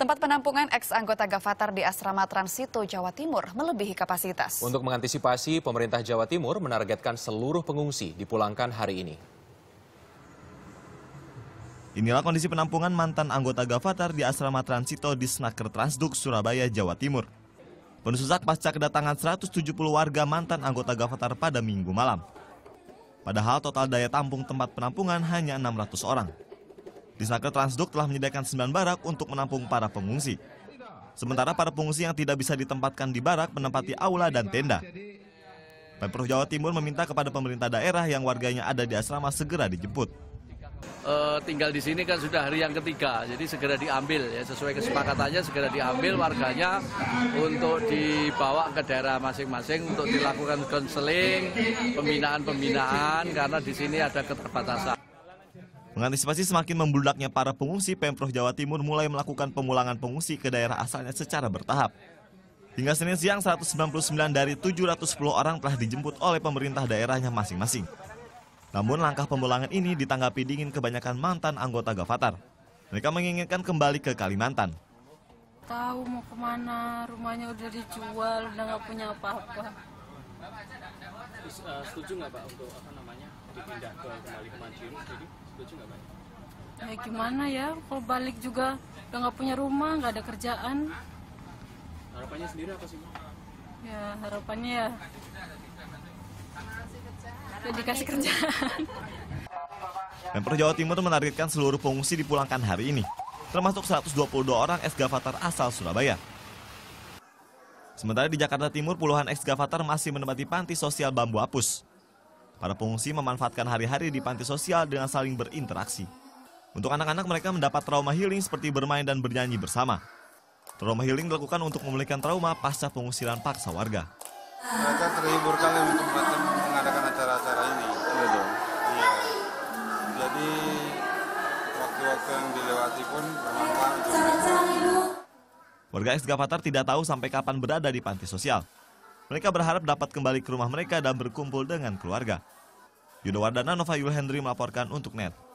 Tempat penampungan ex anggota Gavatar di Asrama Transito Jawa Timur melebihi kapasitas. Untuk mengantisipasi, pemerintah Jawa Timur menargetkan seluruh pengungsi dipulangkan hari ini. Inilah kondisi penampungan mantan anggota Gavatar di Asrama Transito di Snaker Transduk, Surabaya, Jawa Timur. Penuh sesak pasca kedatangan 170 warga mantan anggota Gavatar pada minggu malam. Padahal total daya tampung tempat penampungan hanya 600 orang. Di Disnaker Transduk telah menyediakan 9 barak untuk menampung para pengungsi. Sementara para pengungsi yang tidak bisa ditempatkan di barak menempati aula dan tenda. Pemprov Jawa Timur meminta kepada pemerintah daerah yang warganya ada di asrama segera dijemput. E, tinggal di sini kan sudah hari yang ketiga, jadi segera diambil ya sesuai kesepakatannya segera diambil warganya untuk dibawa ke daerah masing-masing untuk dilakukan konseling, pembinaan-pembinaan karena di sini ada keterbatasan. Mengantisipasi semakin membludaknya para pengungsi, Pemprov Jawa Timur mulai melakukan pemulangan pengungsi ke daerah asalnya secara bertahap. Hingga Senin siang, 199 dari 710 orang telah dijemput oleh pemerintah daerahnya masing-masing. Namun langkah pemulangan ini ditanggapi dingin kebanyakan mantan anggota Gavatar. Mereka menginginkan kembali ke Kalimantan. Tahu mau kemana, rumahnya udah dijual, udah nggak punya apa-apa uh, setuju nggak pak untuk apa namanya dipindah ke kembali ke Madiun jadi setuju nggak pak ya gimana ya kalau balik juga udah nggak punya rumah nggak ada kerjaan harapannya sendiri apa sih pak ya harapannya ya ya dikasih kerjaan Pemprov Jawa Timur menargetkan seluruh pengungsi dipulangkan hari ini, termasuk 122 orang esgavatar asal Surabaya. Sementara di Jakarta Timur, puluhan ekskavator masih menempati panti sosial bambu apus. Para pengungsi memanfaatkan hari-hari di panti sosial dengan saling berinteraksi. Untuk anak-anak mereka mendapat trauma healing seperti bermain dan bernyanyi bersama. Trauma healing dilakukan untuk memulihkan trauma pasca pengusiran paksa warga. Mereka terhibur kali untuk mengadakan acara-acara ini. Iya Iya. Jadi waktu-waktu yang dilewati pun Warga ekskavator tidak tahu sampai kapan berada di panti sosial. Mereka berharap dapat kembali ke rumah mereka dan berkumpul dengan keluarga. Yudhawardana Nova Yul Hendri melaporkan untuk NET.